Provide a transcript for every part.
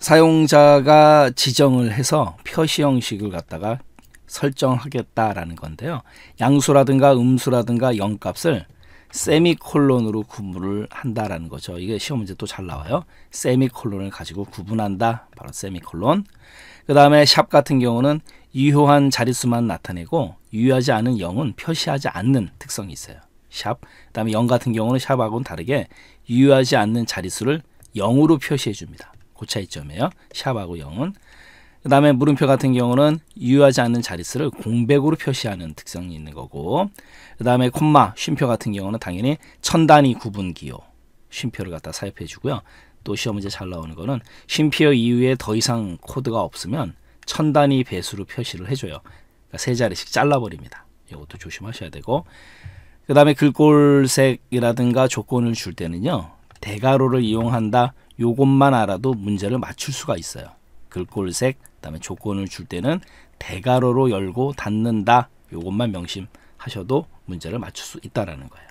사용자가 지정을 해서 표시 형식을 갖다가 설정하겠다라는 건데요. 양수라든가 음수라든가 영값을 세미콜론으로 구분을 한다라는 거죠. 이게 시험 문제 또 잘 나와요. 세미콜론을 가지고 구분한다. 바로 세미콜론. 그 다음에 샵 같은 경우는 유효한 자릿수만 나타내고 유효하지 않은 0은 표시하지 않는 특성이 있어요. 샵. 그 다음에 0 같은 경우는 샵하고는 다르게 유효하지 않는 자릿수를 0으로 표시해 줍니다. 고 그 차이점이에요. 샵하고 영은그 다음에 물음표 같은 경우는 유효하지 않는 자릿수를 공백으로 표시하는 특성이 있는 거고 그 다음에 콤마, 쉼표 같은 경우는 당연히 천 단위 구분 기호 쉼표를 갖다 사입해 주고요. 또 시험 문제 잘 나오는 거는 쉼표 이후에 더 이상 코드가 없으면 천 단위 배수로 표시를 해줘요. 그러니까 세 자리씩 잘라버립니다. 이것도 조심하셔야 되고 그 다음에 글꼴색이라든가 조건을 줄 때는요. 대괄호를 이용한다 요것만 알아도 문제를 맞출 수가 있어요. 글꼴색, 그다음에 조건을 줄 때는 대괄호로 열고 닫는다. 요것만 명심하셔도 문제를 맞출 수 있다라는 거예요.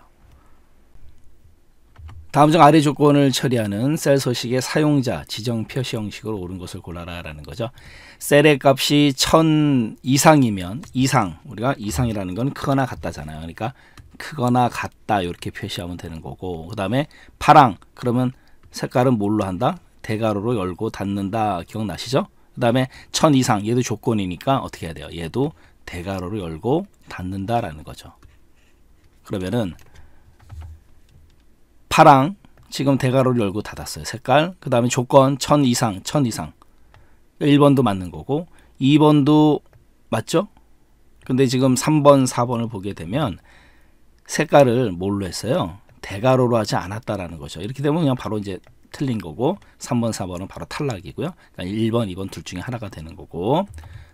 다음 중 아래 조건을 처리하는 셀 소식의 사용자 지정 표시 형식으로 옳은 것을 골라라라는 거죠. 셀의 값이 1000 이상이면 이상 우리가 이상이라는 건 크거나 같다잖아요. 그러니까 크거나 같다 이렇게 표시하면 되는 거고 그 다음에 파랑 그러면 색깔은 뭘로 한다? 대괄호로 열고 닫는다. 기억나시죠? 그 다음에 천 이상 얘도 조건이니까 어떻게 해야 돼요? 얘도 대괄호로 열고 닫는다라는 거죠. 그러면은 파랑 지금 대괄호를 열고 닫았어요. 색깔. 그 다음에 조건 천 이상 천 이상 1번도 그러니까 맞는 거고 2번도 맞죠? 근데 지금 3번, 4번을 보게 되면 색깔을 뭘로 했어요? 대가로로 하지 않았다라는 거죠. 이렇게 되면 그냥 바로 이제 틀린 거고 3번, 4번은 바로 탈락이고요. 그러니까 1번, 2번 둘 중에 하나가 되는 거고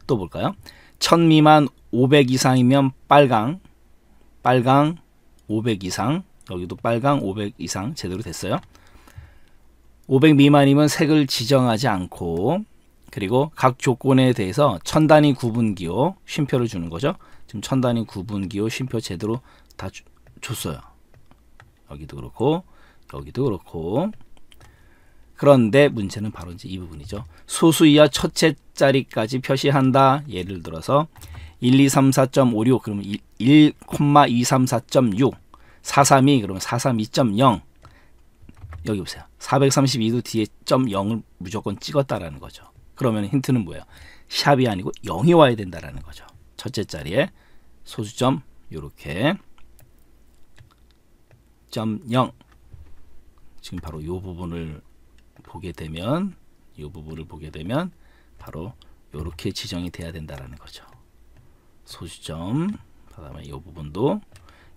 또 볼까요? 1000 미만 500 이상이면 빨강, 빨강 500 이상, 여기도 빨강 500 이상 제대로 됐어요. 500 미만이면 색을 지정하지 않고 그리고 각 조건에 대해서 천 단위 구분기호 쉼표를 주는 거죠. 지금 천 단위 구분기호 쉼표 제대로 다 주, 줬어요. 여기도 그렇고 여기도 그렇고 그런데 문제는 바로 이제 이 부분이죠. 소수 이하 첫째 자리까지 표시한다. 예를 들어서 1, 2, 3, 4.56 그러면 1, 234.6 432 그러면 432.0 여기 보세요. 432도 뒤에 .0을 무조건 찍었다라는 거죠. 그러면 힌트는 뭐예요? 샵이 아니고 0이 와야 된다라는 거죠. 첫째 자리에 소수점 요렇게 지금 바로 이 부분을 보게 되면 이 부분을 보게 되면 바로 이렇게 지정이 돼야 된다라는 거죠. 소수점 그다음에 이 부분도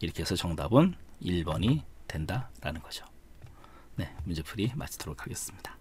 이렇게 해서 정답은 1번이 된다라는 거죠. 네, 문제풀이 마치도록 하겠습니다.